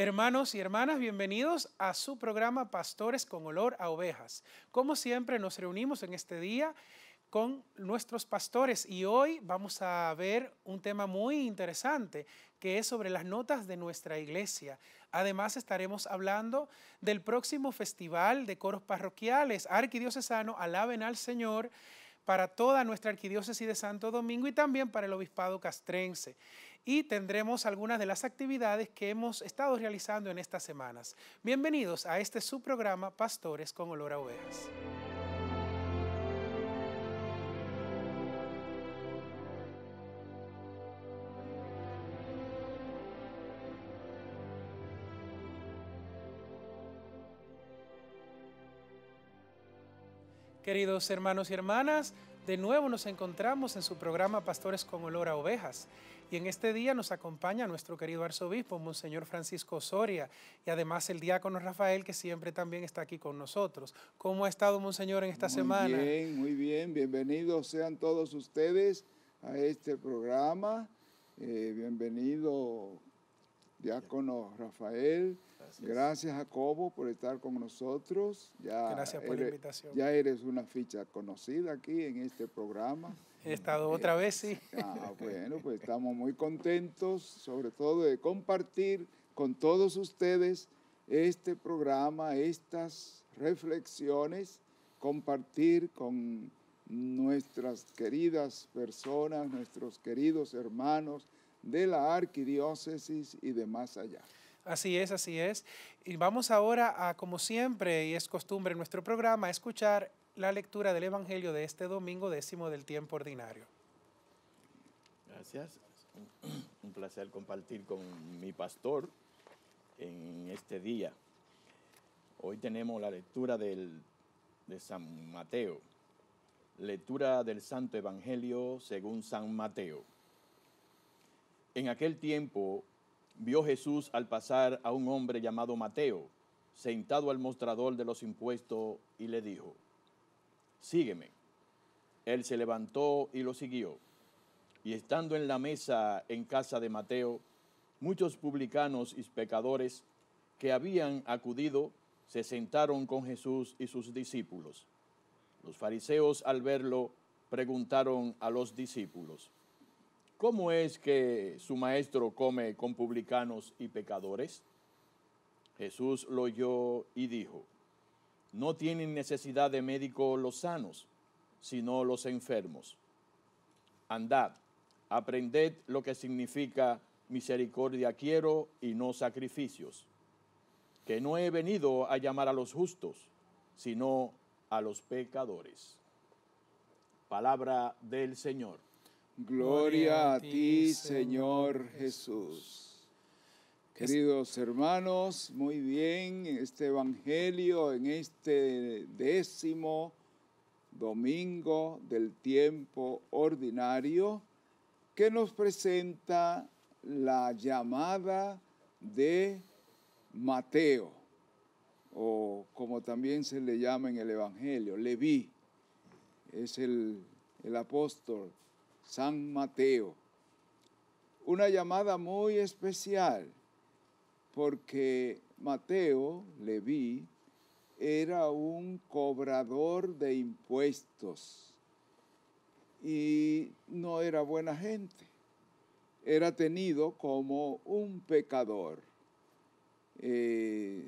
Hermanos y hermanas, bienvenidos a su programa Pastores con Olor a Ovejas. Como siempre, nos reunimos en este día con nuestros pastores y hoy vamos a ver un tema muy interesante que es sobre las notas de nuestra iglesia. Además estaremos hablando del próximo festival de coros parroquiales arquidiocesano Alaben al Señor para toda nuestra arquidiócesis de Santo Domingo y también para el obispado castrense y tendremos algunas de las actividades que hemos estado realizando en estas semanas. Bienvenidos a este subprograma Pastores con Olor a Ovejas. Queridos hermanos y hermanas, de nuevo nos encontramos en su programa Pastores con Olor a Ovejas y en este día nos acompaña nuestro querido arzobispo, Monseñor Francisco soria y además el diácono Rafael que siempre también está aquí con nosotros. ¿Cómo ha estado Monseñor en esta semana? Muy bien, muy bien, bienvenidos sean todos ustedes a este programa, eh, bienvenido Diácono Rafael, gracias. Jacobo por estar con nosotros. Ya gracias por la invitación. Ya eres una ficha conocida aquí en este programa. He estado otra vez, sí. Ah, bueno, pues estamos muy contentos, sobre todo de compartir con todos ustedes este programa, estas reflexiones, compartir con nuestras queridas personas, nuestros queridos hermanos, de la arquidiócesis y de más allá. Así es, así es. Y vamos ahora a, como siempre y es costumbre en nuestro programa, escuchar la lectura del Evangelio de este domingo décimo del tiempo ordinario. Gracias. Un placer compartir con mi pastor en este día. Hoy tenemos la lectura del, de San Mateo. Lectura del Santo Evangelio según San Mateo. En aquel tiempo vio Jesús al pasar a un hombre llamado Mateo, sentado al mostrador de los impuestos, y le dijo, sígueme. Él se levantó y lo siguió. Y estando en la mesa en casa de Mateo, muchos publicanos y pecadores que habían acudido se sentaron con Jesús y sus discípulos. Los fariseos al verlo preguntaron a los discípulos, ¿cómo es que su maestro come con publicanos y pecadores? Jesús lo oyó y dijo, no tienen necesidad de médico los sanos, sino los enfermos. Andad, aprended lo que significa misericordia quiero y no sacrificios, que no he venido a llamar a los justos, sino a los pecadores. Palabra del Señor. Gloria a ti, Señor Jesús. Queridos hermanos, muy bien, este Evangelio, en este décimo domingo del tiempo ordinario, que nos presenta la llamada de Mateo, o como también se le llama en el Evangelio, Leví, es el, el apóstol San Mateo. Una llamada muy especial porque Mateo, Leví, era un cobrador de impuestos y no era buena gente. Era tenido como un pecador. Eh,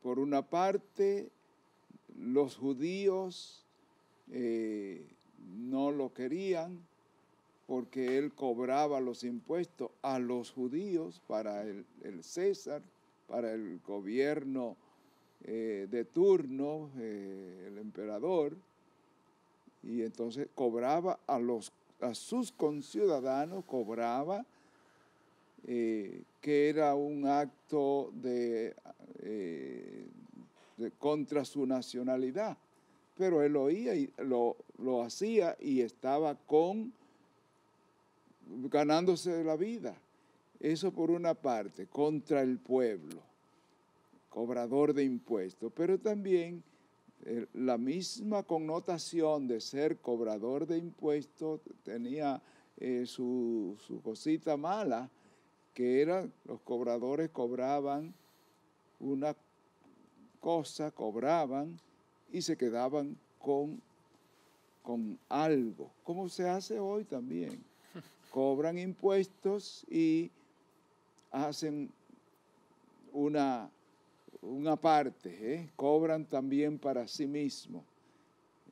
por una parte, los judíos eh, no lo querían porque él cobraba los impuestos a los judíos para el, César, para el gobierno eh, de turno, eh, el emperador, y entonces cobraba a, los, a sus conciudadanos, cobraba eh, que era un acto de, contra su nacionalidad pero él oía y lo, hacía y estaba con ganándose la vida. Eso por una parte, contra el pueblo, cobrador de impuestos, pero también eh, la misma connotación de ser cobrador de impuestos tenía eh, su, su cosita mala, que era los cobradores cobraban una cosa, cobraban y se quedaban con, con algo, como se hace hoy también. Cobran impuestos y hacen una, una parte, ¿eh? cobran también para sí mismo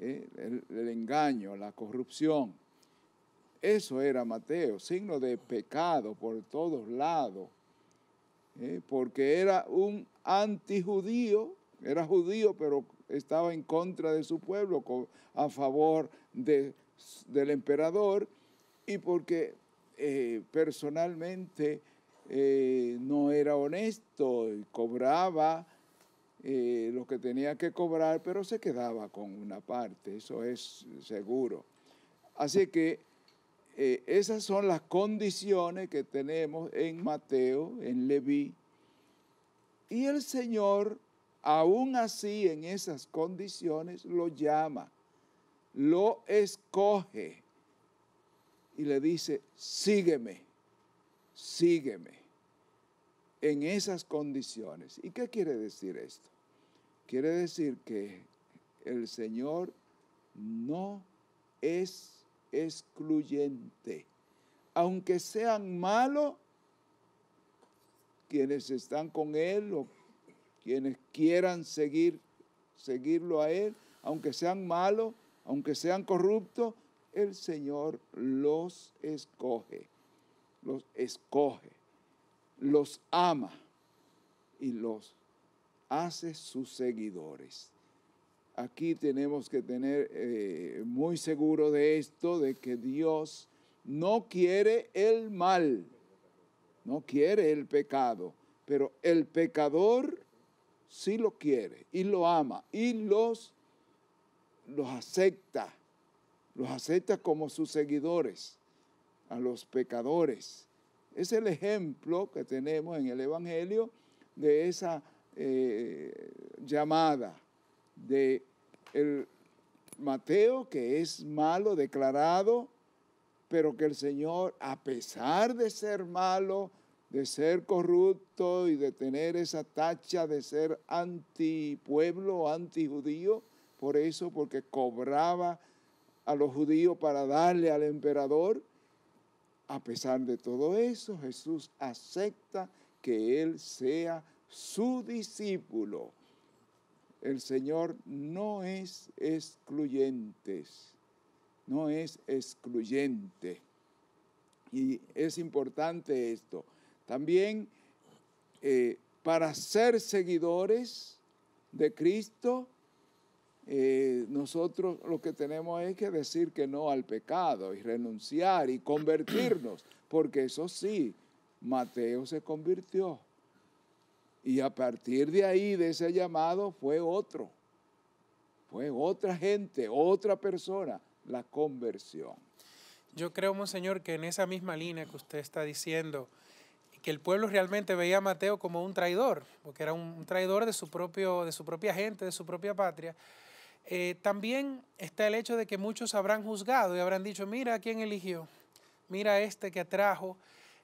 ¿eh? El, engaño, la corrupción. Eso era Mateo, signo de pecado por todos lados, ¿eh? porque era un antijudío, era judío, pero estaba en contra de su pueblo, a favor de, del emperador, y porque eh, personalmente eh, no era honesto cobraba eh, lo que tenía que cobrar, pero se quedaba con una parte, eso es seguro. Así que esas son las condiciones que tenemos en Mateo, en Leví. Y el Señor aún así en esas condiciones lo llama, lo escoge y le dice, sígueme, sígueme en esas condiciones. ¿Y qué quiere decir esto? Quiere decir que el Señor no es excluyente. Aunque sean malos quienes están con Él o quienes quieran seguir, seguirlo a Él, aunque sean malos, aunque sean corruptos, el Señor los escoge, los escoge, los ama y los hace sus seguidores. Aquí tenemos que tener eh, muy seguro de esto, de que Dios no quiere el mal, no quiere el pecado, pero el pecador sí lo quiere y lo ama y los, los acepta, los acepta como sus seguidores, a los pecadores. Es el ejemplo que tenemos en el Evangelio de esa eh, llamada de el Mateo, que es malo declarado, pero que el Señor, a pesar de ser malo, de ser corrupto y de tener esa tacha de ser antipueblo, antijudío, por eso, porque cobraba a los judíos para darle al emperador. A pesar de todo eso, Jesús acepta que él sea su discípulo. El Señor no es excluyente, no es excluyente. Y es importante esto. También eh, para ser seguidores de Cristo, eh, nosotros lo que tenemos es que decir que no al pecado y renunciar y convertirnos, porque eso sí, Mateo se convirtió. Y a partir de ahí, de ese llamado, fue otro, fue otra gente, otra persona, la conversión. Yo creo, Monseñor, que en esa misma línea que usted está diciendo, que el pueblo realmente veía a Mateo como un traidor, porque era un traidor de su, propio, de su propia gente, de su propia patria. Eh, también está el hecho de que muchos habrán juzgado y habrán dicho, mira a quién eligió, mira a este que atrajo,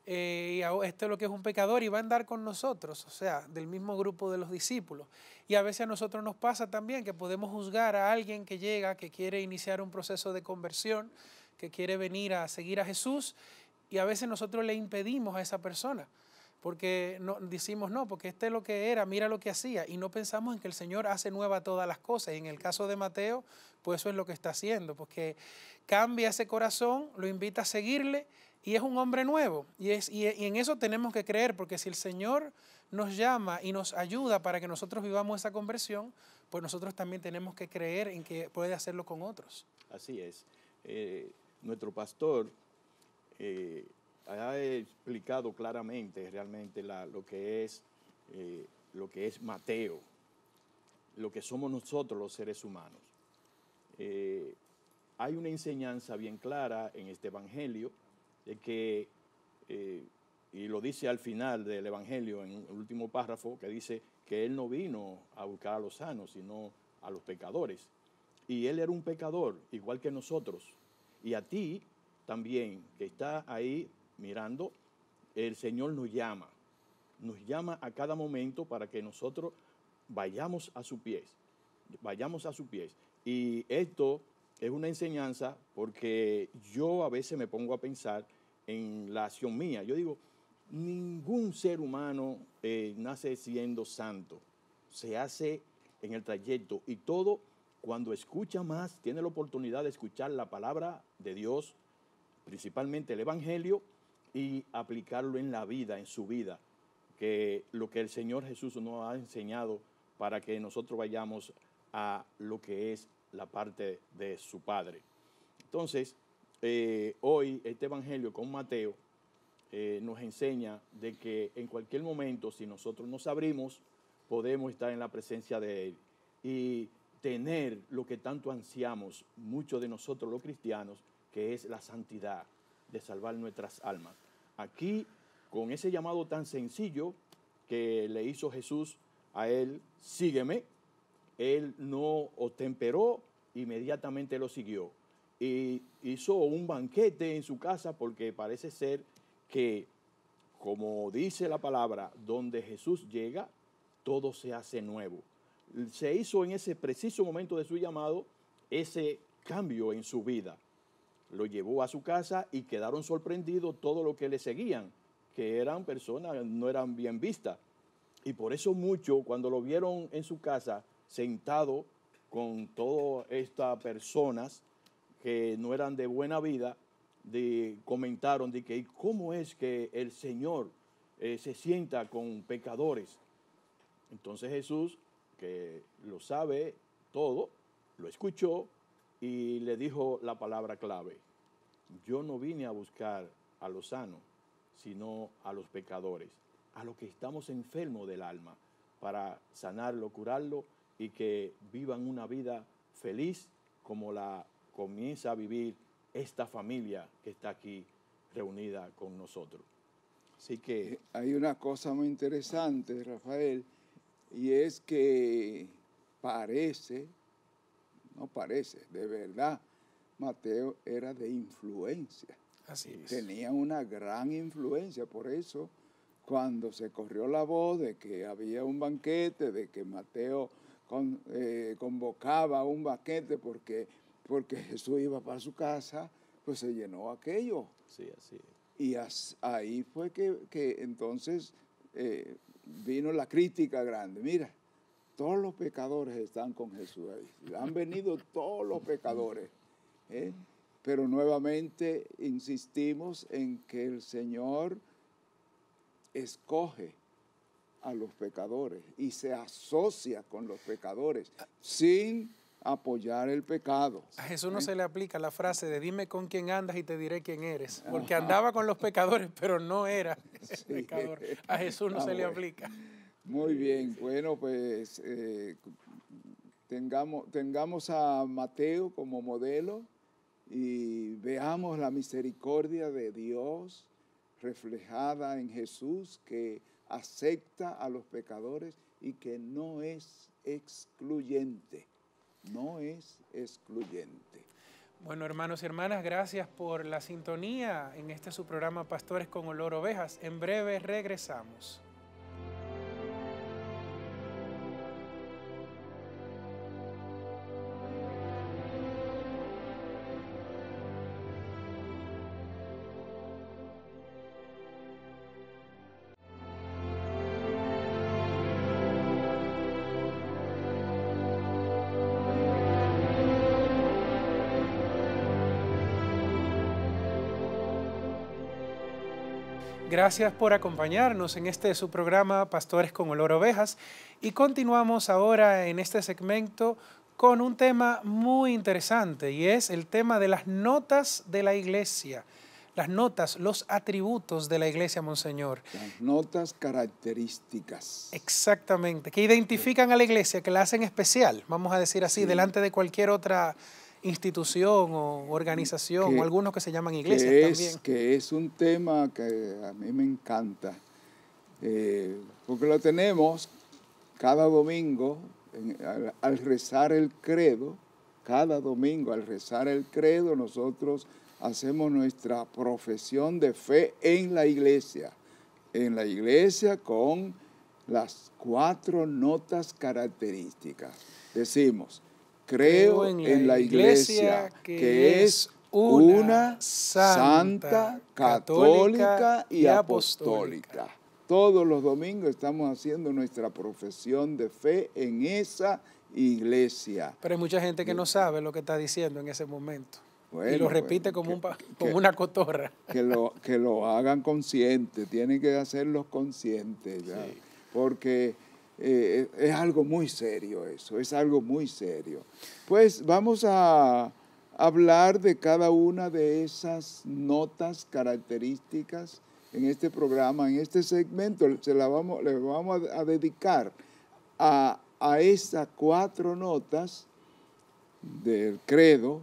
eh, y este es lo que es un pecador y va a andar con nosotros, o sea, del mismo grupo de los discípulos. Y a veces a nosotros nos pasa también que podemos juzgar a alguien que llega, que quiere iniciar un proceso de conversión, que quiere venir a seguir a Jesús y a veces nosotros le impedimos a esa persona, porque decimos, no, porque este es lo que era, mira lo que hacía, y no pensamos en que el Señor hace nueva todas las cosas. Y en el caso de Mateo, pues eso es lo que está haciendo, porque cambia ese corazón, lo invita a seguirle y es un hombre nuevo. Y, es, en eso tenemos que creer, porque si el Señor nos llama y nos ayuda para que nosotros vivamos esa conversión, pues nosotros también tenemos que creer en que puede hacerlo con otros. Así es. Eh, nuestro pastor eh, ha explicado claramente realmente lo, que es, eh, lo que es Mateo, lo que somos nosotros los seres humanos. Eh, hay una enseñanza bien clara en este Evangelio de que, y lo dice al final del Evangelio, en el último párrafo, que dice que Él no vino a buscar a los sanos, sino a los pecadores. Y Él era un pecador, igual que nosotros. Y a ti también que está ahí mirando, el Señor nos llama, nos llama a cada momento para que nosotros vayamos a sus pies, vayamos a sus pies. Y esto es una enseñanza porque yo a veces me pongo a pensar en la acción mía. Yo digo, ningún ser humano eh, nace siendo santo, se hace en el trayecto y todo cuando escucha más, tiene la oportunidad de escuchar la palabra de Dios, principalmente el Evangelio, y aplicarlo en la vida, en su vida, que lo que el Señor Jesús nos ha enseñado para que nosotros vayamos a lo que es la parte de su Padre. Entonces, eh, hoy este Evangelio con Mateo eh, nos enseña de que en cualquier momento, si nosotros nos abrimos, podemos estar en la presencia de Él y tener lo que tanto ansiamos, muchos de nosotros los cristianos, que es la santidad, de salvar nuestras almas. Aquí, con ese llamado tan sencillo que le hizo Jesús a él, sígueme, él no otemperó, inmediatamente lo siguió. Y hizo un banquete en su casa porque parece ser que, como dice la palabra, donde Jesús llega, todo se hace nuevo. Se hizo en ese preciso momento de su llamado ese cambio en su vida lo llevó a su casa y quedaron sorprendidos todos los que le seguían, que eran personas, no eran bien vistas. Y por eso mucho, cuando lo vieron en su casa, sentado con todas estas personas que no eran de buena vida, de, comentaron de que cómo es que el Señor eh, se sienta con pecadores. Entonces Jesús, que lo sabe todo, lo escuchó y le dijo la palabra clave. Yo no vine a buscar a los sanos, sino a los pecadores, a los que estamos enfermos del alma, para sanarlo, curarlo y que vivan una vida feliz como la comienza a vivir esta familia que está aquí reunida con nosotros. Así que... Eh, hay una cosa muy interesante, Rafael, y es que parece no parece, de verdad, Mateo era de influencia. Así es. Tenía una gran influencia, por eso cuando se corrió la voz de que había un banquete, de que Mateo eh, convocaba un banquete porque, porque Jesús iba para su casa, pues se llenó aquello. Sí, así es. Y ahí fue que, entonces eh, vino la crítica grande. Mira, todos los pecadores están con Jesús. Han venido todos los pecadores. ¿eh? Pero nuevamente insistimos en que el Señor escoge a los pecadores y se asocia con los pecadores sin apoyar el pecado. A Jesús no ¿eh? se le aplica la frase de dime con quién andas y te diré quién eres, porque andaba con los pecadores, pero no era pecador. A Jesús no se le aplica. Muy bien, bueno, pues eh, tengamos, tengamos a Mateo como modelo y veamos la misericordia de Dios reflejada en Jesús que acepta a los pecadores y que no es excluyente, no es excluyente. Bueno, hermanos y hermanas, gracias por la sintonía en este su programa Pastores con Olor Ovejas. En breve regresamos. Gracias por acompañarnos en este su programa Pastores con Olor Ovejas y continuamos ahora en este segmento con un tema muy interesante y es el tema de las notas de la iglesia, las notas, los atributos de la iglesia, Monseñor. Las notas características. Exactamente, que identifican a la iglesia, que la hacen especial, vamos a decir así, delante de cualquier otra institución o organización, o algunos que se llaman iglesias que es, Que es un tema que a mí me encanta, eh, porque lo tenemos cada domingo al rezar el credo, cada domingo al rezar el credo nosotros hacemos nuestra profesión de fe en la iglesia, en la iglesia con las cuatro notas características. Decimos, creo en la, iglesia, que, es una, santa, católica y apostólica. Todos los domingos estamos haciendo nuestra profesión de fe en esa iglesia. Pero hay mucha gente que no sabe lo que está diciendo en ese momento. y lo pues, repite como, un, una cotorra. Que lo, que lo hagan consciente, tienen que hacerlos conscientes, porque eh, eh, es algo muy serio eso, es algo muy serio. Pues vamos a hablar de cada una de esas notas características en este programa, en este segmento, se la vamos, le vamos a, dedicar a, a esas cuatro notas del credo,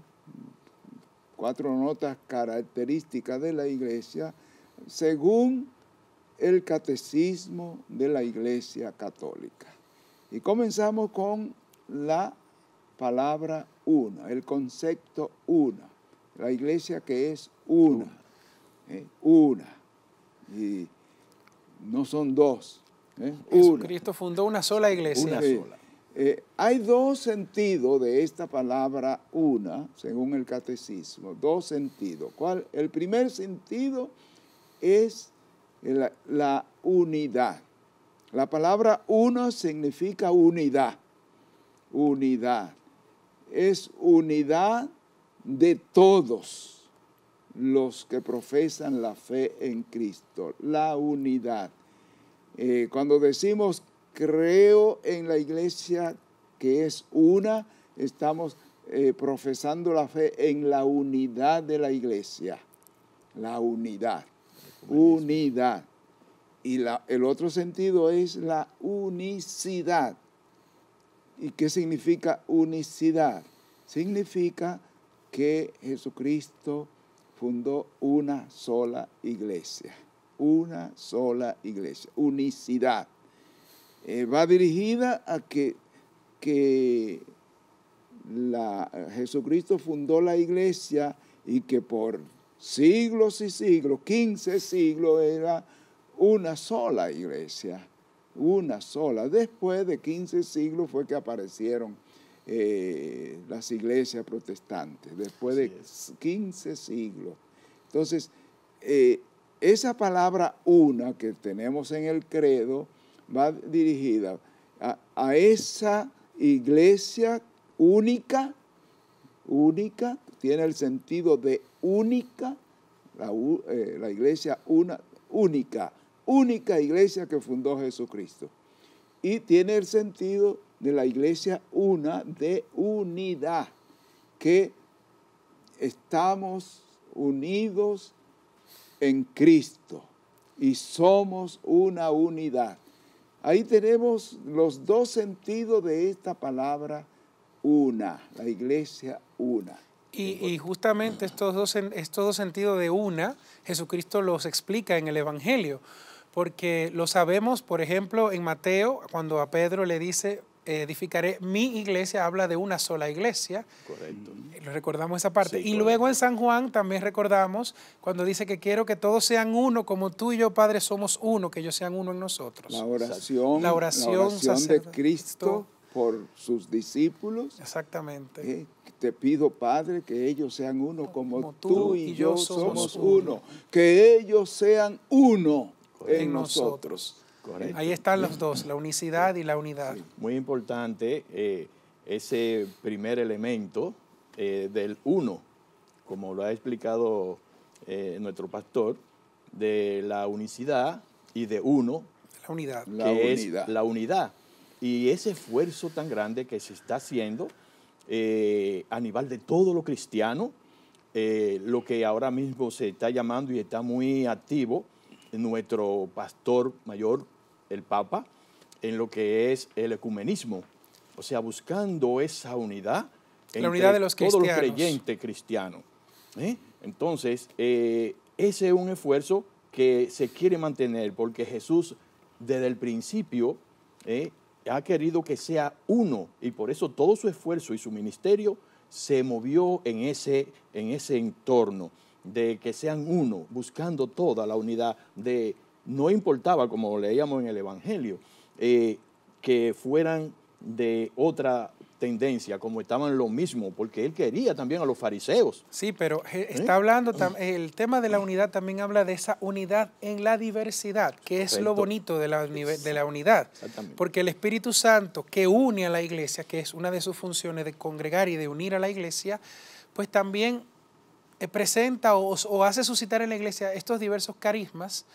cuatro notas características de la iglesia, según el catecismo de la Iglesia Católica. Y comenzamos con la palabra una, el concepto una, la iglesia que es una, eh, una, y no son dos. Eh, Jesucristo fundó una sola iglesia. Eh, hay dos sentidos de esta palabra una, según el catecismo, dos sentidos. ¿Cuál? El primer sentido es la, unidad. La palabra uno significa unidad. Unidad. Es unidad de todos los que profesan la fe en Cristo. La unidad. Eh, cuando decimos creo en la iglesia que es una, estamos eh, profesando la fe en la unidad de la iglesia. La unidad. Unidad. Y la, el otro sentido es la unicidad. ¿Y qué significa unicidad? Significa que Jesucristo fundó una sola iglesia, una sola iglesia, unicidad. Eh, va dirigida a que, que la, Jesucristo fundó la iglesia y que por siglos y siglos, 15 siglos era una sola iglesia, una sola. Después de 15 siglos fue que aparecieron eh, las iglesias protestantes, después de 15 siglos. Entonces, eh, esa palabra una que tenemos en el credo va dirigida a esa iglesia única, única, tiene el sentido de única, eh, la, iglesia una, única, única iglesia que fundó Jesucristo. Y tiene el sentido de la iglesia una, de unidad, que estamos unidos en Cristo y somos una unidad. Ahí tenemos los dos sentidos de esta palabra una, la iglesia una. Y, justamente estos dos, estos dos sentidos de una, Jesucristo los explica en el Evangelio, porque lo sabemos, por ejemplo, en Mateo, cuando a Pedro le dice, edificaré mi iglesia, habla de una sola iglesia. Correcto. Recordamos esa parte. y luego en San Juan también recordamos cuando dice que quiero que todos sean uno, como tú y yo, Padre, somos uno, que ellos sean uno en nosotros. La oración, la oración, de Cristo por sus discípulos. Exactamente. Eh, te pido, Padre, que ellos sean uno como, tú, y yo somos uno. Que ellos sean uno en nosotros. Ahí están los dos, la unicidad y la unidad. Muy importante eh, ese primer elemento eh, del uno, como lo ha explicado eh, nuestro pastor, de la unicidad y de uno. La unidad. la unidad. la unidad. Y ese esfuerzo tan grande que se está haciendo eh, a nivel de todo lo cristiano, eh, lo que ahora mismo se está llamando y está muy activo, nuestro pastor mayor, el Papa, en lo que es el ecumenismo, o sea, buscando esa unidad en La unidad de los todos los creyentes cristianos. ¿eh? Entonces, ese es un esfuerzo que se quiere mantener porque Jesús desde el principio ha querido que sea uno y por eso todo su esfuerzo y su ministerio se movió en ese, en ese entorno de que sean uno, buscando toda la unidad de, no importaba, como leíamos en el Evangelio, eh, que fueran de otra tendencia, como estaban lo mismo, porque él quería también a los fariseos. Sí, pero ¿Eh? está hablando, el tema de la unidad también habla de esa unidad en la diversidad, que es lo bonito de la, de la unidad. Porque el Espíritu Santo que une a la iglesia, que es una de sus funciones de congregar y de unir a la iglesia, pues también eh, presenta o hace suscitar en la iglesia estos diversos carismas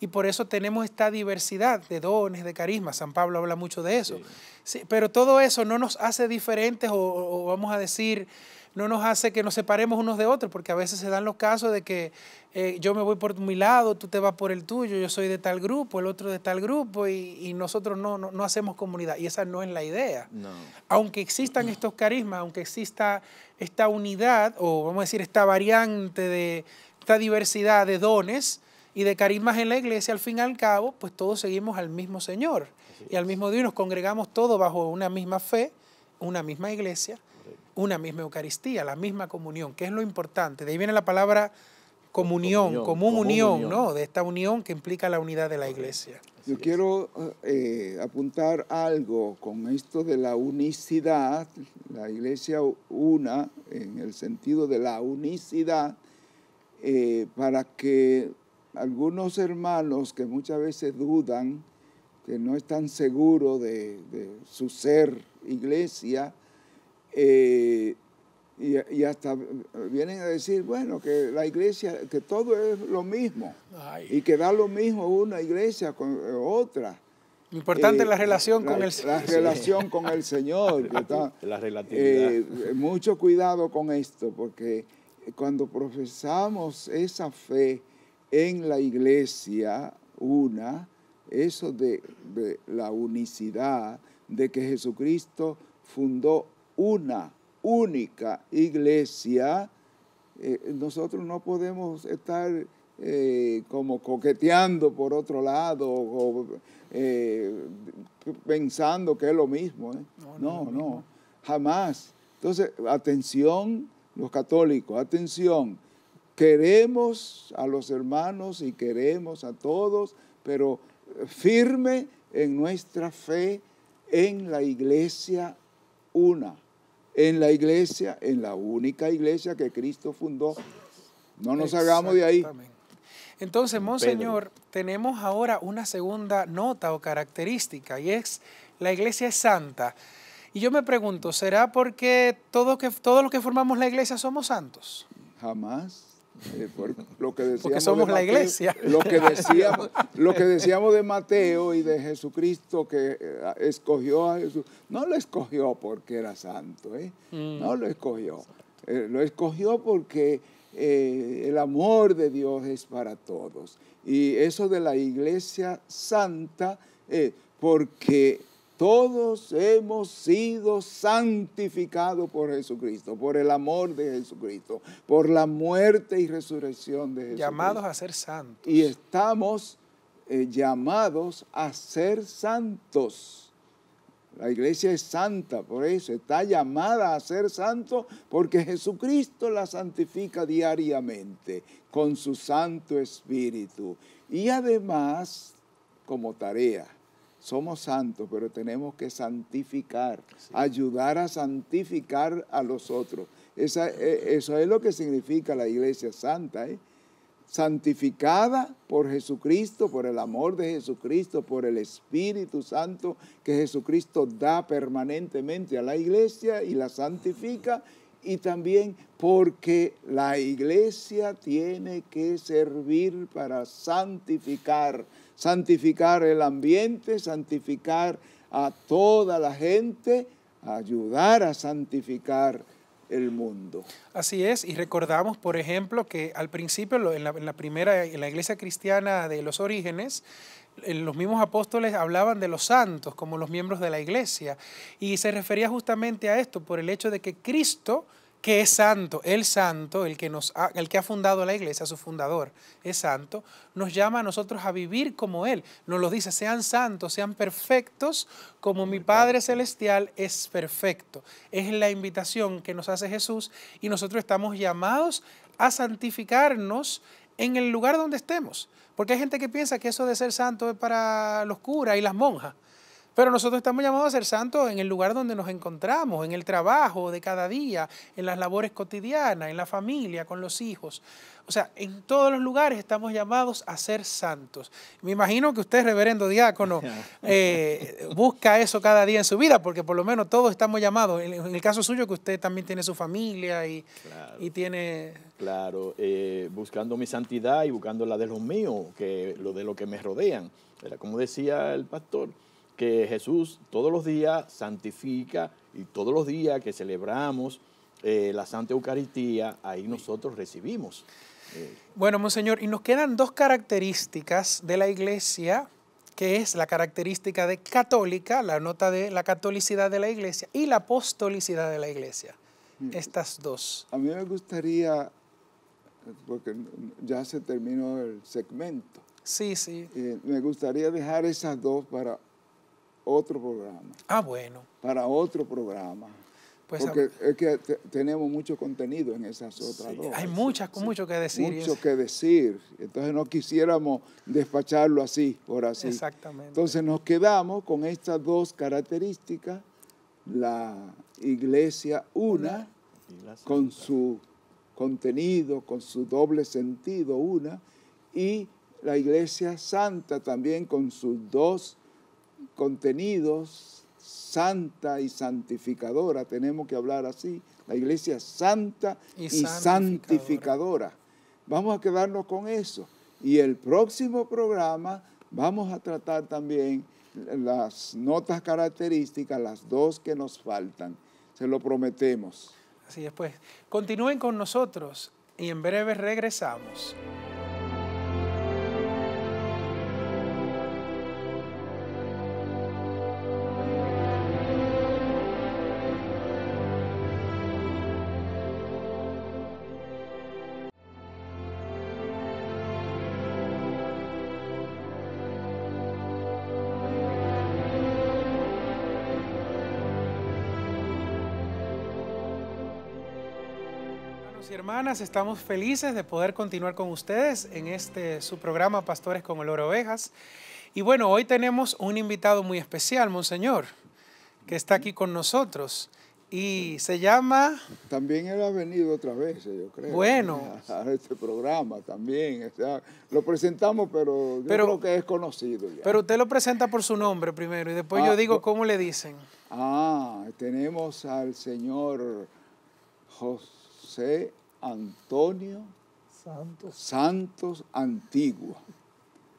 y por eso tenemos esta diversidad de dones, de carismas. San Pablo habla mucho de eso. pero todo eso no nos hace diferentes o, vamos a decir no nos hace que nos separemos unos de otros, porque a veces se dan los casos de que eh, yo me voy por mi lado, tú te vas por el tuyo, yo soy de tal grupo, el otro de tal grupo, y, nosotros no, hacemos comunidad. Y esa no es la idea. Aunque existan estos carismas, aunque exista esta unidad, o vamos a decir, esta variante de esta diversidad de dones, y de carismas en la iglesia, al fin y al cabo, pues todos seguimos al mismo Señor y al mismo Dios, nos congregamos todos bajo una misma fe, una misma iglesia, una misma Eucaristía, la misma comunión, que es lo importante. De ahí viene la palabra comunión, común, unión, ¿no? De esta unión que implica la unidad de la iglesia. Yo quiero eh, apuntar algo con esto de la unicidad, la iglesia una, en el sentido de la unicidad, eh, para que algunos hermanos que muchas veces dudan, que no están seguros de, su ser iglesia, eh, y, hasta vienen a decir, bueno, que la iglesia, que todo es lo mismo, y que da lo mismo una iglesia con eh, otra. Lo Importante es eh, la relación con el Señor. La relación con el Señor. la relatividad. mucho cuidado con esto, porque cuando profesamos esa fe en la iglesia una, eso de, la unicidad, de que Jesucristo fundó una única iglesia, eh, nosotros no podemos estar eh, como coqueteando por otro lado o eh, pensando que es lo mismo. No, no, no, no, jamás. Entonces, atención los católicos, atención queremos a los hermanos y queremos a todos, pero firme en nuestra fe en la iglesia una, en la iglesia, en la única iglesia que Cristo fundó. No nos hagamos de ahí. Entonces, Monseñor, tenemos ahora una segunda nota o característica y es la iglesia es santa. Y yo me pregunto, ¿será porque que, todos los que formamos la iglesia somos santos? Jamás. Eh, lo que decíamos Porque somos la iglesia. Lo que, decíamos, lo que decíamos de Mateo y de Jesucristo que eh, escogió a Jesús. No lo escogió porque era santo, ¿eh? Mm. no lo escogió. Eh, lo escogió porque el amor de Dios es para todos. Y eso de la iglesia santa, porque todos hemos sido santificados por Jesucristo, por el amor de Jesucristo, por la muerte y resurrección de Jesucristo. Llamados a ser santos. Y estamos eh, llamados a ser santos. La iglesia es santa, por eso está llamada a ser santo, porque Jesucristo la santifica diariamente con su Santo Espíritu. Y además, como tarea, somos santos, pero tenemos que santificar, ayudar a santificar a los otros. Eh, eso es lo que significa la iglesia santa, ¿eh? santificada por Jesucristo, por el amor de Jesucristo, por el Espíritu Santo que Jesucristo da permanentemente a la iglesia y la santifica y también porque la iglesia tiene que servir para santificar santificar el ambiente, santificar a toda la gente, ayudar a santificar el mundo. Así es, y recordamos, por ejemplo, que al principio, en la, primera, en la iglesia cristiana de los orígenes, los mismos apóstoles hablaban de los santos como los miembros de la iglesia, y se refería justamente a esto, por el hecho de que Cristo que es santo, el santo, el que, nos ha, el que ha fundado la iglesia, su fundador es santo, nos llama a nosotros a vivir como Él. Nos lo dice, sean santos, sean perfectos, como mi Padre Celestial es perfecto. Es la invitación que nos hace Jesús y nosotros estamos llamados a santificarnos en el lugar donde estemos. Porque hay gente que piensa que eso de ser santo es para los curas y las monjas. Pero nosotros estamos llamados a ser santos en el lugar donde nos encontramos, en el trabajo de cada día, en las labores cotidianas, en la familia, con los hijos. O sea, en todos los lugares estamos llamados a ser santos. Me imagino que usted, reverendo diácono, eh, busca eso cada día en su vida, porque por lo menos todos estamos llamados. En, el caso suyo, que usted también tiene su familia y, tiene... Claro, eh, buscando mi santidad y buscando la de los míos, que lo de lo que me rodean. Era como decía el pastor, que Jesús todos los días santifica y todos los días que celebramos eh, la Santa Eucaristía, ahí nosotros recibimos. Eh, bueno, Monseñor, y nos quedan dos características de la Iglesia, que es la característica de católica, la nota de la catolicidad de la Iglesia, y la apostolicidad de la Iglesia. Mm. Estas dos. A mí me gustaría, porque ya se terminó el segmento. Sí, sí. Eh, me gustaría dejar esas dos para otro programa. Ah, bueno. Para otro programa. Pues, Porque es que tenemos mucho contenido en esas otras dos. Hay muchas, con mucho que decir. Mucho que decir. Entonces no quisiéramos despacharlo así, por así. Exactamente. Entonces nos quedamos con estas dos características. La iglesia una con su contenido, con su doble sentido una, y la iglesia santa también con sus dos contenidos, santa y santificadora, tenemos que hablar así, la iglesia santa y, santificadora. Vamos a quedarnos con eso. Y el próximo programa vamos a tratar también las notas características, las dos que nos faltan. Se lo prometemos. Así después Continúen con nosotros y en breve regresamos. estamos felices de poder continuar con ustedes en este su programa Pastores con el Oro Ovejas. Y bueno, hoy tenemos un invitado muy especial, Monseñor, que está aquí con nosotros. Y se llama... También él ha venido otra vez, yo creo. Bueno. A, este programa también. lo presentamos, pero yo pero, creo que es conocido ya. Pero usted lo presenta por su nombre primero y después yo ah, digo cómo le dicen. Ah, tenemos al señor José Antonio Santos, Santos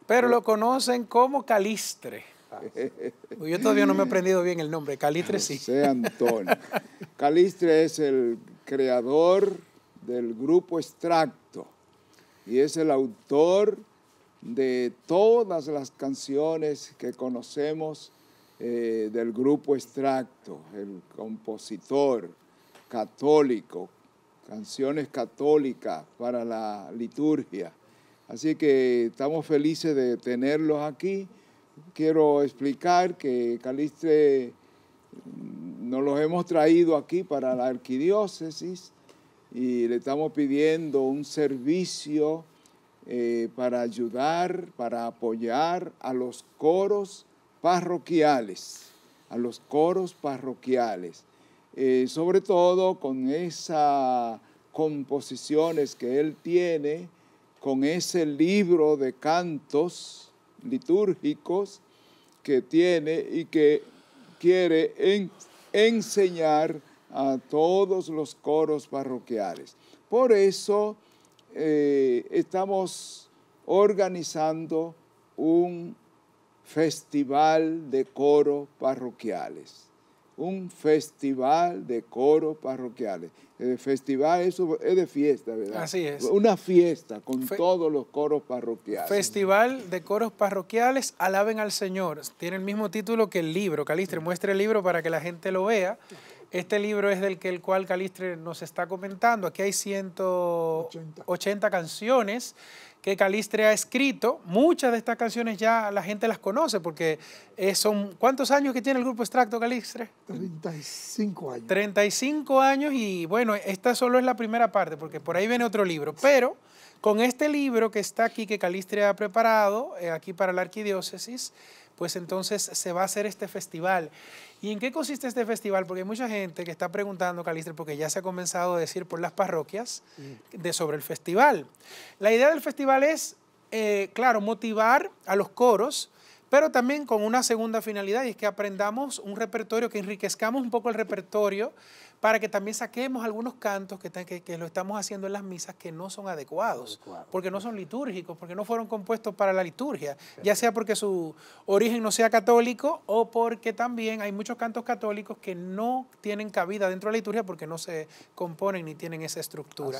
Pero lo conocen como Calistre. Yo todavía no me he aprendido bien el nombre, Calistre sí. Antonio. Calistre es el creador del grupo Extracto y es el autor de todas las canciones que conocemos eh, del grupo Extracto, el compositor católico canciones católicas para la liturgia. Así que estamos felices de tenerlos aquí. Quiero explicar que Caliste mm, nos los hemos traído aquí para la arquidiócesis y le estamos pidiendo un servicio eh, para ayudar, para apoyar a los coros parroquiales, a los coros parroquiales. Eh, sobre todo con esas composiciones que él tiene, con ese libro de cantos litúrgicos que tiene y que quiere enseñar a todos los coros parroquiales. Por eso eh, estamos organizando un festival de coro parroquiales un festival de coros parroquiales. El festival eso es de fiesta, ¿verdad? Así es. Una fiesta con todos los coros parroquiales. Festival de coros parroquiales, alaben al Señor. Tiene el mismo título que el libro. Calistre, muestre el libro para que la gente lo vea. Este libro es del que el cual Calistre nos está comentando. Aquí hay 180 canciones que Calistre ha escrito. Muchas de estas canciones ya la gente las conoce porque eh, son... ¿Cuántos años que tiene el grupo Extracto Calistre? 35 años. 35 años y bueno, esta solo es la primera parte porque por ahí viene otro libro. Pero con este libro que está aquí, que Calistre ha preparado, eh, aquí para la arquidiócesis, pues entonces se va a hacer este festival. ¿Y en qué consiste este festival? Porque hay mucha gente que está preguntando, Calistre, porque ya se ha comenzado a decir por las parroquias mm. de sobre el festival. La idea del festival es, eh, claro, motivar a los coros, pero también con una segunda finalidad y es que aprendamos un repertorio, que enriquezcamos un poco el repertorio para que también saquemos algunos cantos que, lo estamos haciendo en las misas que no son adecuados, porque no son litúrgicos, porque no fueron compuestos para la liturgia, ya sea porque su origen no sea católico o porque también hay muchos cantos católicos que no tienen cabida dentro de la liturgia porque no se componen ni tienen esa estructura.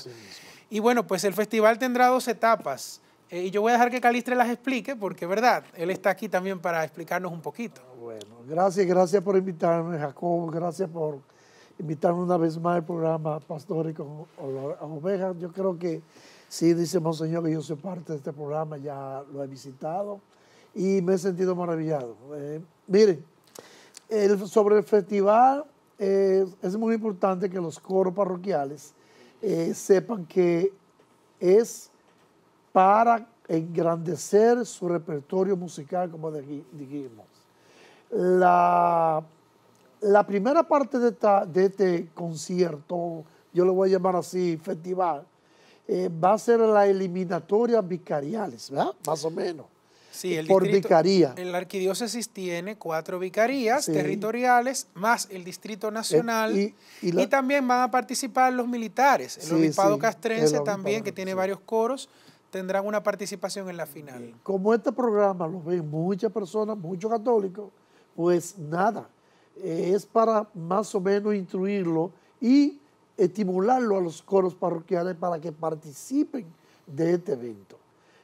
Y bueno, pues el festival tendrá dos etapas. Eh, y yo voy a dejar que Calistre las explique, porque es verdad, él está aquí también para explicarnos un poquito. Bueno, gracias, gracias por invitarme, Jacob, gracias por invitarme una vez más al programa y con Ovejas. Yo creo que sí, dice Monseñor, que yo soy parte de este programa, ya lo he visitado y me he sentido maravillado. Eh, miren, sobre el festival, eh, es muy importante que los coros parroquiales sepan que es para engrandecer su repertorio musical, como dijimos. La, la primera parte de, este concierto, yo lo voy a llamar así, festival, eh, va a ser la eliminatoria vicariales, ¿verdad? Más o menos. Sí, eh, el por distrito, vicaría. En la arquidiócesis tiene cuatro vicarías territoriales más el Distrito eh, Nacional y, también van a participar los militares. El obispado castrense también, que tiene varios coros, tendrán una participación en la final. Como este programa lo ven muchas personas, muchos católicos, pues nada, eh, es para más o menos instruirlo y estimularlo a los coros parroquiales para que participen de este evento.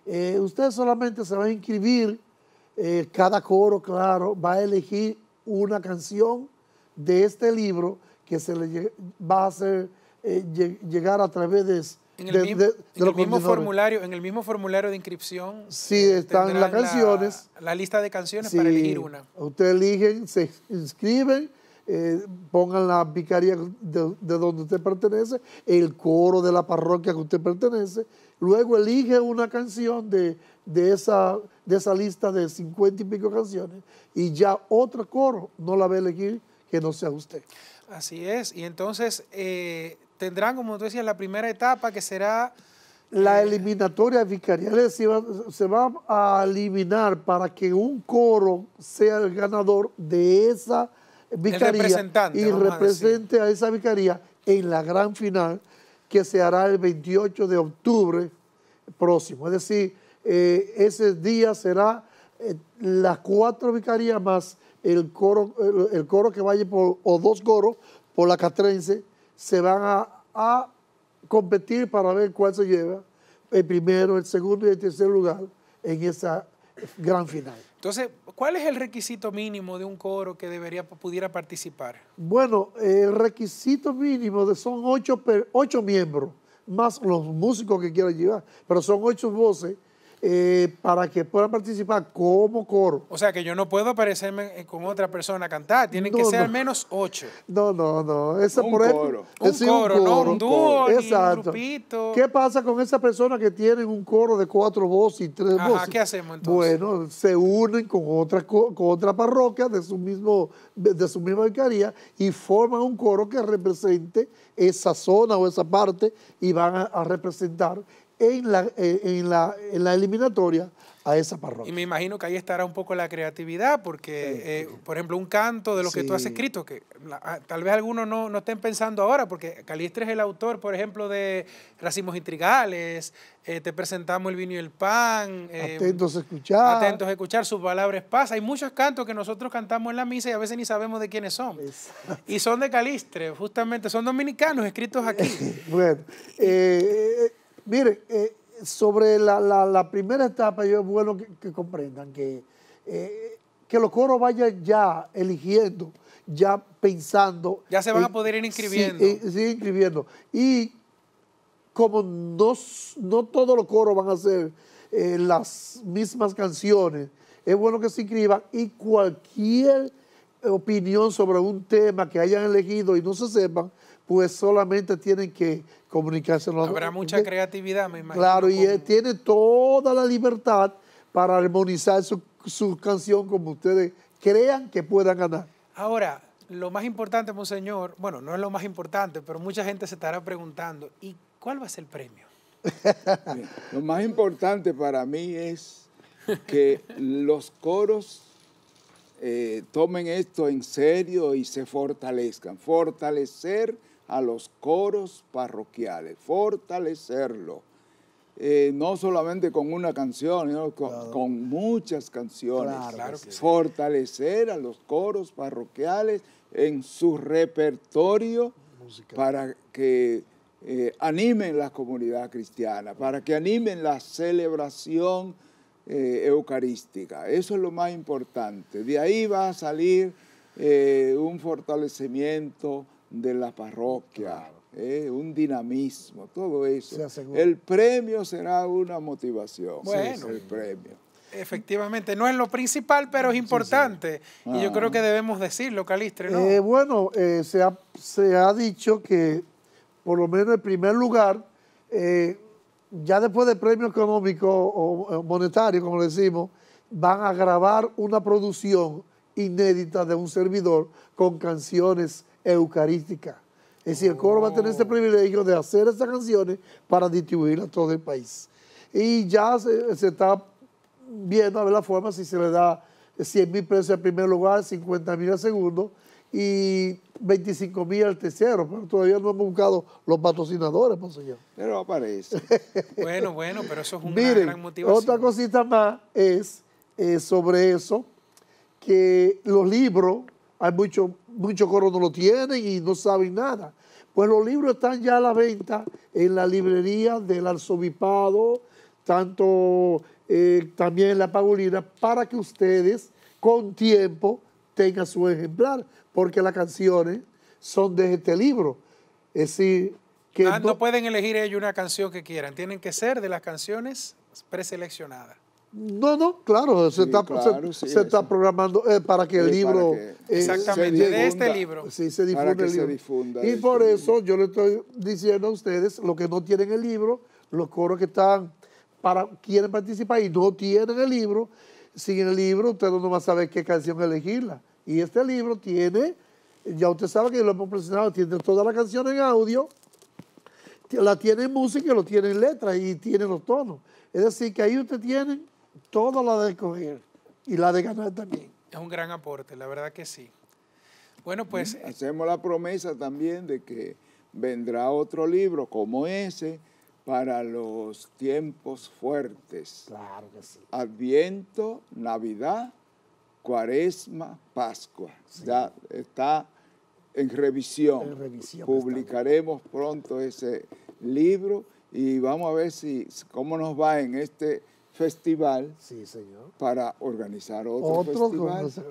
Eh, usted solamente se va a inscribir, eh, cada coro, claro, va a elegir una canción de este libro que se le va a hacer llegar a través de en el, mismo, formulario, en el mismo formulario de inscripción. Sí, eh, están las canciones. La, lista de canciones para elegir una. Usted elige, se inscribe eh, pongan la vicaría de, donde usted pertenece, el coro de la parroquia que usted pertenece, luego elige una canción de, esa, de esa lista de cincuenta y pico canciones y ya otro coro no la va a elegir que no sea usted. Así es, y entonces eh, tendrán, como tú decías, la primera etapa que será... La eh, eliminatoria vicarial se va, se va a eliminar para que un coro sea el ganador de esa vicaría y represente a, esa vicaría en la gran final que se hará el 28 de octubre próximo. Es decir, eh, ese día será eh, las cuatro vicarías más el coro, coro que vaya por, o dos coros por la Catrense se van a, competir para ver cuál se lleva el primero, el segundo y el tercer lugar en esa gran final. Entonces, ¿cuál es el requisito mínimo de un coro que debería pudiera participar? Bueno, el requisito mínimo son ocho, ocho miembros, más los músicos que quieran llevar, pero son ocho voces eh, para que puedan participar como coro. O sea que yo no puedo aparecerme con otra persona a cantar, tienen que ser al menos ocho. No, no, no. un, por coro. un, coro, un, no un dúo, un grupito. ¿Qué pasa con esa persona que tiene un coro de cuatro voces y tres Ajá, voces? ¿Qué hacemos entonces? Bueno, se unen con otra, con otra parroquia de su, mismo, de su misma vicaría y forman un coro que represente esa zona o esa parte y van a representar en la, eh, la, eliminatoria a esa parroquia. Y me imagino que ahí estará un poco la creatividad, porque, eh, por ejemplo, un canto de lo que tú has escrito, que ah, tal vez algunos no, estén pensando ahora, porque Calistre es el autor, por ejemplo, de Racimos Intrigales, eh, Te presentamos el vino y el pan. atentos a escuchar. Atentos a escuchar, sus palabras pasa. Hay muchos cantos que nosotros cantamos en la misa y a veces ni sabemos de quiénes son. Y son de Calistre, justamente, son dominicanos escritos aquí. bueno, Mire, eh, sobre la, primera etapa, yo es bueno que, comprendan que, eh, que los coros vayan ya eligiendo, ya pensando. Ya se van a eh, poder ir inscribiendo. Sí, inscribiendo. Y como no, no todos los coros van a ser las mismas canciones, es bueno que se inscriban y cualquier opinión sobre un tema que hayan elegido y no se sepan, pues solamente tienen que comunicarse. Habrá mucha creatividad, me imagino. Claro, y tiene toda la libertad para armonizar su, canción como ustedes crean que puedan ganar. Ahora, lo más importante, monseñor, bueno, no es lo más importante, pero mucha gente se estará preguntando, ¿y cuál va a ser el premio? lo más importante para mí es que los coros eh, tomen esto en serio y se fortalezcan. Fortalecer a los coros parroquiales, fortalecerlo. Eh, no solamente con una canción, sino con, muchas canciones. Fortalecer a los coros parroquiales en su repertorio para que eh, animen la comunidad cristiana, para que animen la celebración eh, eucarística. Eso es lo más importante. De ahí va a salir un fortalecimiento de la parroquia, eh, un dinamismo, todo eso. El premio será una motivación. Bueno, el premio. Efectivamente, no es lo principal, pero es importante. Y yo creo ah. que debemos decirlo, Calistre. ¿no? Eh, bueno, eh, se, ha, se, ha, dicho que, por lo menos en primer lugar, ya después del premio económico o monetario, como decimos, van a grabar una producción inédita de un servidor con canciones eucarística. Es decir, el coro va a tener este oh. privilegio de hacer estas canciones para distribuirlas a todo el país. Y ya se, está viendo a ver la forma si se le da 100 mil pesos al primer lugar, 50 mil al segundo y 25 mil al tercero, pero todavía no hemos buscado los patrocinadores, pues, señor. Pero aparece. bueno, bueno, pero eso es una gran motivación. Otra cosita más es eh, sobre eso, que los libros, hay muchos muchos coros no lo tienen y no saben nada. Pues los libros están ya a la venta en la librería del arzobispado, tanto eh, también en la Pagolina, para que ustedes con tiempo tengan su ejemplar, porque las canciones son de este libro. Es decir, que... Ah, no pueden elegir ellos una canción que quieran, tienen que ser de las canciones preseleccionadas. No, no, claro, se está, programando eh, para que el libro... Eh, exactamente, de este libro. Sí, se difunda el este libro. y por eso yo le estoy diciendo a ustedes, los que no tienen el libro, los coros que están para quieren participar y no tienen el libro, sin el libro ustedes no van a saber qué canción elegirla. Y este libro tiene, ya usted sabe que lo hemos presentado, tiene toda la canción en audio, la tiene en música y lo tiene en letra y tiene los tonos. Es decir, que ahí usted tienen todo lo de escoger y la de ganar también. Es un gran aporte, la verdad que sí. Bueno, pues... Eh, hacemos la promesa también de que vendrá otro libro como ese para los tiempos fuertes. Claro que sí. Adviento, Navidad, Cuaresma, Pascua. Ya está en revisión. En revisión Publicaremos pronto ese libro y vamos a ver si cómo nos va en este festival para organizar otro,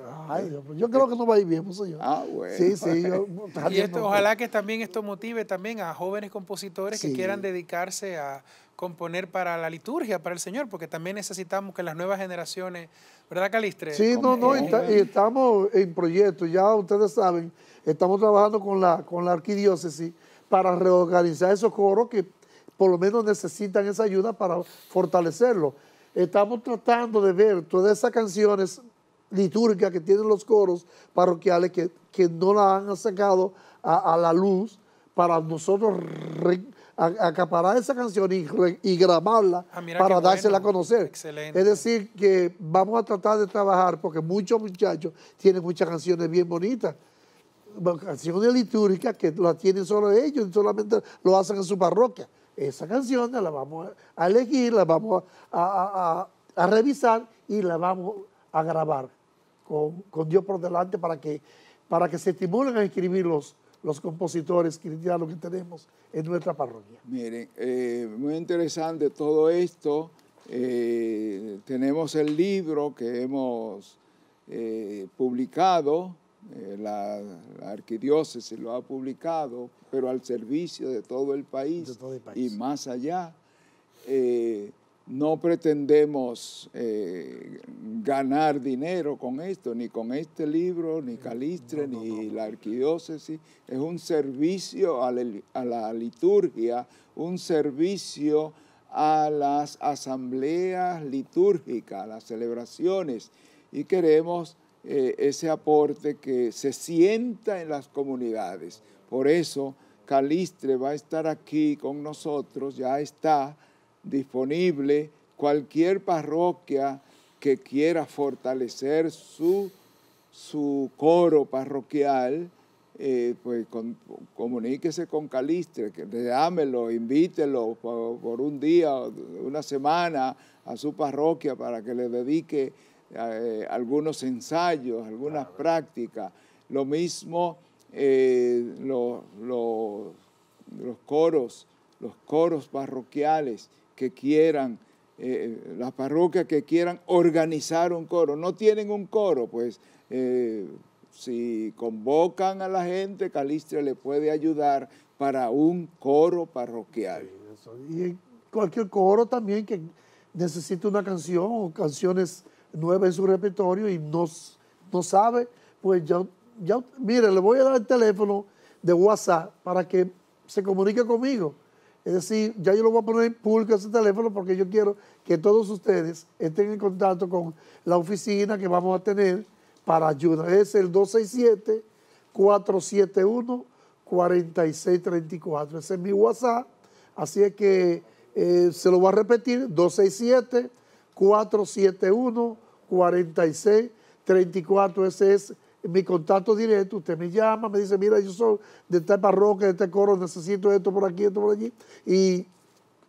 ah, pues, yo creo que no va a ir bien, pues, señor. Ah, bueno. Sí, sí. Pues, y ojalá que también esto motive también a jóvenes compositores que quieran dedicarse a componer para la liturgia, para el Señor, porque también necesitamos que las nuevas generaciones, ¿verdad, Calistre? Sí, no, no, y, estamos en proyecto, ya ustedes saben, estamos trabajando con la, con la arquidiócesis para reorganizar esos coros que por lo menos necesitan esa ayuda para fortalecerlo estamos tratando de ver todas esas canciones litúrgicas que tienen los coros parroquiales que, no la han sacado a, la luz para nosotros acaparar esa canción y, grabarla ah, para dársela a conocer. Es decir, que vamos a tratar de trabajar porque muchos muchachos tienen muchas canciones bien bonitas canciones litúrgicas que las tienen solo ellos y solamente lo hacen en su parroquia esa canción, la vamos a elegir, la vamos a, revisar y la vamos a grabar con, Dios por delante para que, para que se estimulen a escribir los, los compositores cristianos que tenemos en nuestra parroquia. Miren, eh, muy interesante todo esto. Eh, tenemos el libro que hemos eh, publicado eh, la, arquidiócesis lo ha publicado, pero al servicio de todo el país, y más allá. Eh, no pretendemos eh, ganar dinero con esto, ni con este libro, ni Calistre, ni la arquidiócesis. Es un servicio a la, liturgia, un servicio a las asambleas litúrgicas, a las celebraciones. Y queremos eh, ese aporte que se sienta en las comunidades. Por eso Calistre va a estar aquí con nosotros, ya está disponible cualquier parroquia que quiera fortalecer su, su coro parroquial, eh, pues comuníquese con Calistre, que llámelo, invítelo por un día, una semana a su parroquia para que le dedique eh, algunos ensayos, algunas prácticas. Lo mismo eh, los coros, los coros parroquiales que quieran, eh, las parroquias que quieran organizar un coro. No tienen un coro, pues si convocan a la gente, Calistria le puede ayudar para un coro parroquial. y cualquier coro también que necesite una canción o canciones nueve en su repertorio y no, no sabe, pues ya, ya, mire, le voy a dar el teléfono de WhatsApp para que se comunique conmigo. Es decir, ya yo lo voy a poner en público ese teléfono porque yo quiero que todos ustedes estén en contacto con la oficina que vamos a tener para ayuda. Es el 267-471-4634. Ese es mi WhatsApp. Así es que eh, se lo voy a repetir, 267-471-4634. 4634, ese es mi contacto directo, usted me llama, me dice, mira, yo soy de esta parroquia, de este coro, necesito esto por aquí, esto por allí, y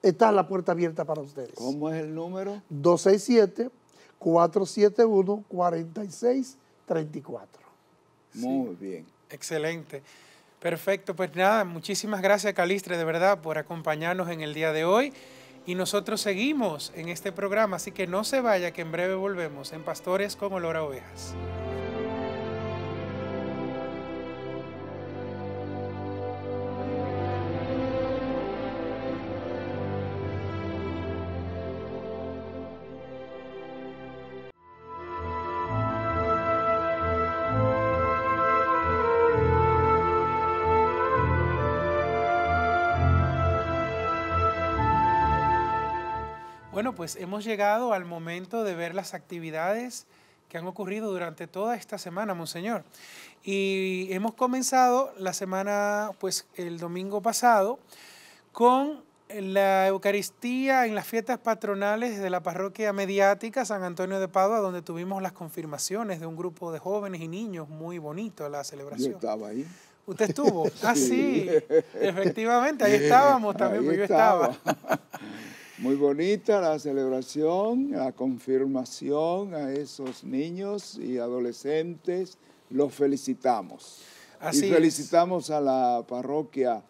está la puerta abierta para ustedes. ¿Cómo es el número? 267-471-4634. Muy bien. Excelente. Perfecto, pues nada, muchísimas gracias Calistre, de verdad, por acompañarnos en el día de hoy. Y nosotros seguimos en este programa, así que no se vaya que en breve volvemos en Pastores con Olor a Ovejas. pues hemos llegado al momento de ver las actividades que han ocurrido durante toda esta semana, Monseñor. Y hemos comenzado la semana, pues el domingo pasado, con la Eucaristía en las fiestas patronales de la parroquia mediática San Antonio de Padua, donde tuvimos las confirmaciones de un grupo de jóvenes y niños, muy bonito la celebración. Yo estaba ahí. Usted estuvo. Ah, sí, efectivamente, ahí estábamos también, porque yo estaba. Muy bonita la celebración, la confirmación a esos niños y adolescentes. Los felicitamos. Así y felicitamos a la parroquia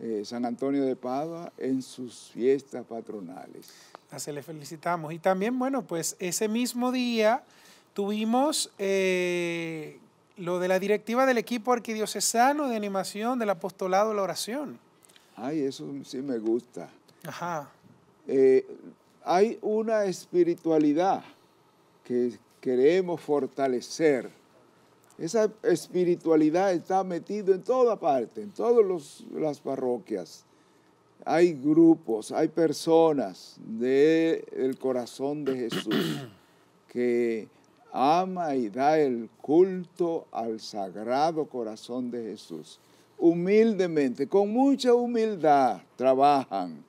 eh, San Antonio de Padua en sus fiestas patronales. Así le felicitamos. Y también, bueno, pues ese mismo día tuvimos eh, lo de la directiva del equipo arquidiocesano de animación del apostolado de la oración. Ay, eso sí me gusta. Ajá. Eh, hay una espiritualidad que queremos fortalecer. Esa espiritualidad está metida en toda parte, en todas las parroquias. Hay grupos, hay personas del corazón de Jesús que ama y da el culto al sagrado corazón de Jesús. Humildemente, con mucha humildad trabajan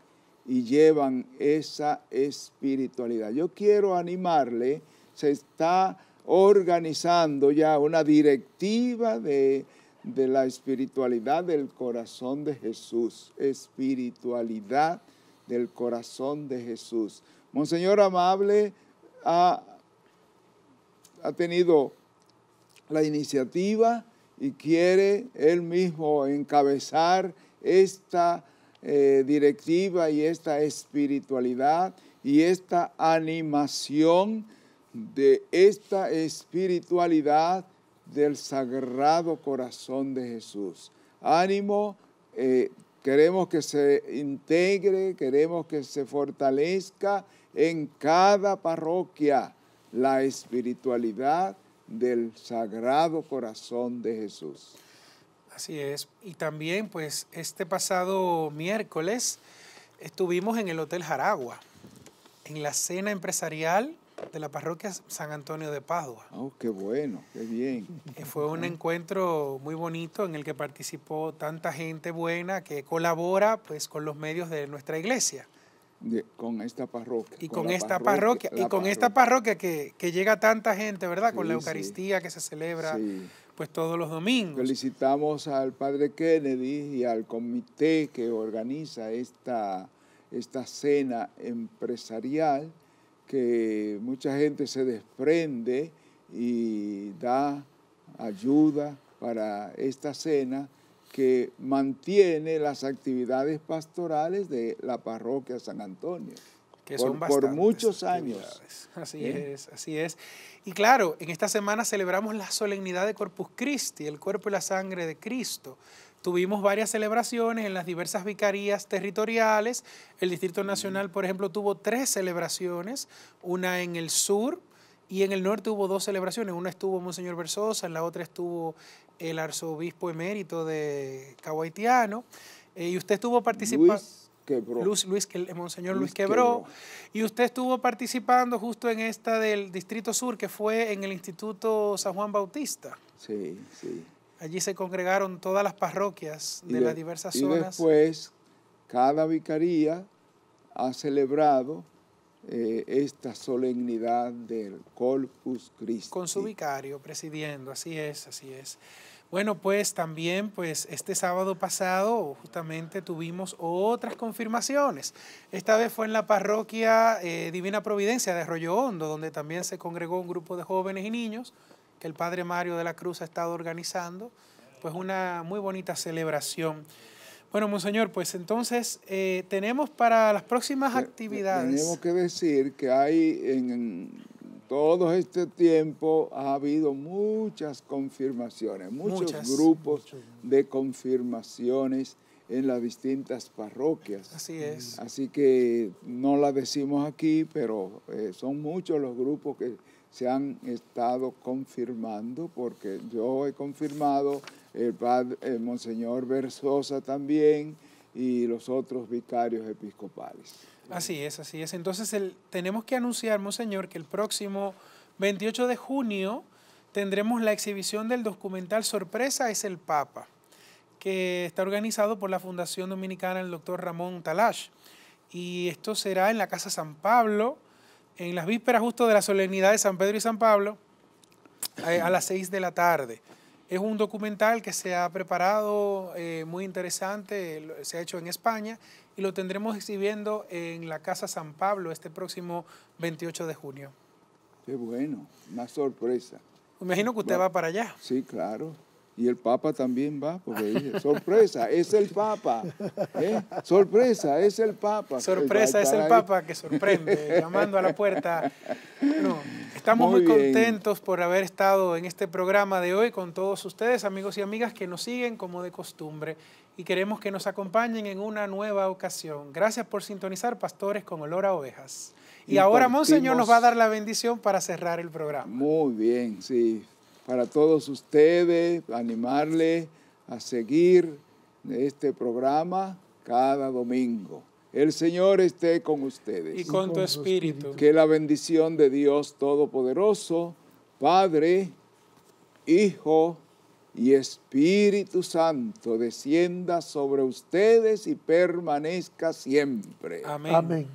y llevan esa espiritualidad. Yo quiero animarle, se está organizando ya una directiva de, la espiritualidad del corazón de Jesús, espiritualidad del corazón de Jesús. Monseñor Amable ha, ha tenido la iniciativa y quiere él mismo encabezar esta eh, directiva y esta espiritualidad y esta animación de esta espiritualidad del Sagrado Corazón de Jesús. Ánimo, eh, queremos que se integre, queremos que se fortalezca en cada parroquia la espiritualidad del Sagrado Corazón de Jesús. Así es. Y también, pues, este pasado miércoles estuvimos en el Hotel Jaragua, en la cena empresarial de la parroquia San Antonio de Padua. Oh, qué bueno, qué bien. Eh, fue un encuentro muy bonito en el que participó tanta gente buena que colabora pues con los medios de nuestra iglesia. con esta parroquia. Y con, esta parroquia, y con esta parroquia que, llega tanta gente, ¿verdad? con la Eucaristía que se celebra. Sí pues todos los domingos. Felicitamos al padre Kennedy y al comité que organiza esta, esta cena empresarial que mucha gente se desprende y da ayuda para esta cena que mantiene las actividades pastorales de la parroquia San Antonio. Que por, son por muchos años. Así ¿Eh? es, así es. Y claro, en esta semana celebramos la solemnidad de Corpus Christi, el cuerpo y la sangre de Cristo. Tuvimos varias celebraciones en las diversas vicarías territoriales. El Distrito Nacional, por ejemplo, tuvo tres celebraciones, una en el sur y en el norte hubo dos celebraciones. Una estuvo Monseñor Versosa, en la otra estuvo el arzobispo emérito de Cahuaitiano. Eh, y usted estuvo participando... Quebró. Luis, el eh, Monseñor Luis, Quebró. Y usted estuvo participando justo en esta del Distrito Sur, que fue en el Instituto San Juan Bautista. Sí, sí. Allí se congregaron todas las parroquias de, las diversas zonas. Y después, cada vicaría ha celebrado eh, esta solemnidad del Corpus Christi. Con su vicario presidiendo, así es, así es. Bueno, pues también, pues este sábado pasado justamente tuvimos otras confirmaciones. Esta vez fue en la parroquia eh, Divina Providencia de Arroyo Hondo, donde también se congregó un grupo de jóvenes y niños que el padre Mario de la Cruz ha estado organizando. Pues una muy bonita celebración. Bueno, monseñor, pues entonces eh, tenemos para las próximas actividades. Tenemos que decir que hay en todo este tiempo ha habido muchas confirmaciones, muchos grupos de confirmaciones en las distintas parroquias. Así es. Así que no la decimos aquí, pero eh, son muchos los grupos que se han estado confirmando, porque yo he confirmado, el padre el eh, Monseñor Versosa también y los otros vicarios episcopales. Así es, así es. Entonces tenemos que anunciar, Monseñor, que el próximo 28 de junio tendremos la exhibición del documental Sorpresa es el Papa, que está organizado por la Fundación Dominicana del doctor Ramón Talash. Y esto será en la Casa San Pablo, en las vísperas justo de la solemnidad de San Pedro y San Pablo, a, eh, a las 6 de la tarde. Es un documental que se ha preparado eh, muy interesante, se ha hecho en España y lo tendremos exhibiendo en la Casa San Pablo este próximo 28 de junio. Qué bueno, una sorpresa. imagino que usted va, para allá. Sí, claro. Y el Papa también va, porque dice, ¿eh? sorpresa, es el Papa. Sorpresa, es el Papa. Sorpresa, es el Papa que sorprende, llamando a la puerta. No. Estamos muy, contentos por haber estado en este programa de hoy con todos ustedes, amigos y amigas que nos siguen como de costumbre y queremos que nos acompañen en una nueva ocasión. Gracias por sintonizar, pastores, con olor a ovejas. Y, ahora Monseñor nos va a dar la bendición para cerrar el programa. Muy bien, sí. Para todos ustedes, animarle a seguir este programa cada domingo. El Señor esté con ustedes. Y con tu espíritu. Que la bendición de Dios Todopoderoso, Padre, Hijo y Espíritu Santo descienda sobre ustedes y permanezca siempre. Amén.